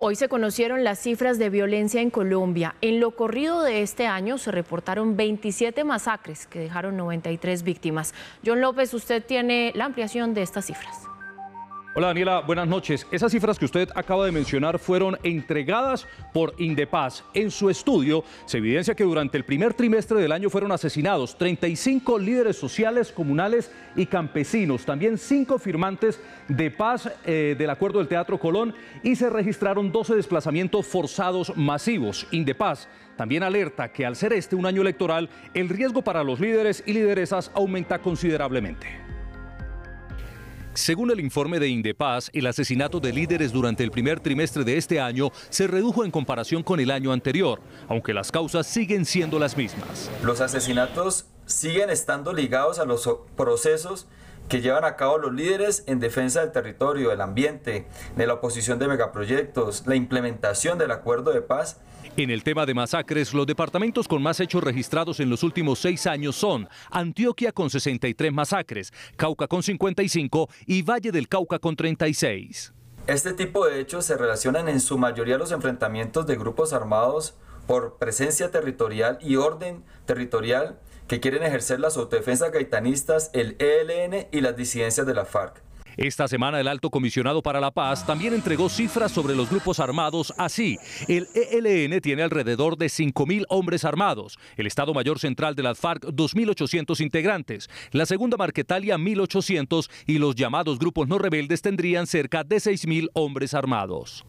Hoy se conocieron las cifras de violencia en Colombia. En lo corrido de este año se reportaron 27 masacres que dejaron 93 víctimas. John López, usted tiene la ampliación de estas cifras. Hola Daniela, buenas noches. Esas cifras que usted acaba de mencionar fueron entregadas por Indepaz. En su estudio se evidencia que durante el primer trimestre del año fueron asesinados 35 líderes sociales, comunales y campesinos, también cinco firmantes de paz eh, del acuerdo del Teatro Colón y se registraron 12 desplazamientos forzados masivos. Indepaz también alerta que al ser este un año electoral, el riesgo para los líderes y lideresas aumenta considerablemente. Según el informe de Indepaz, el asesinato de líderes durante el primer trimestre de este año se redujo en comparación con el año anterior, aunque las causas siguen siendo las mismas. Los asesinatos siguen estando ligados a los procesos que llevan a cabo los líderes en defensa del territorio, del ambiente, de la oposición de megaproyectos, la implementación del acuerdo de paz. En el tema de masacres, los departamentos con más hechos registrados en los últimos seis años son Antioquia con 63 masacres, Cauca con 55 y Valle del Cauca con 36. Este tipo de hechos se relacionan en su mayoría a los enfrentamientos de grupos armados por presencia territorial y orden territorial que quieren ejercer las autodefensas gaitanistas, el ELN y las disidencias de la FARC. Esta semana el alto comisionado para la paz también entregó cifras sobre los grupos armados así. El ELN tiene alrededor de 5.000 hombres armados, el Estado Mayor Central de la FARC 2.800 integrantes, la Segunda Marquetalia 1.800 y los llamados grupos no rebeldes tendrían cerca de 6.000 hombres armados.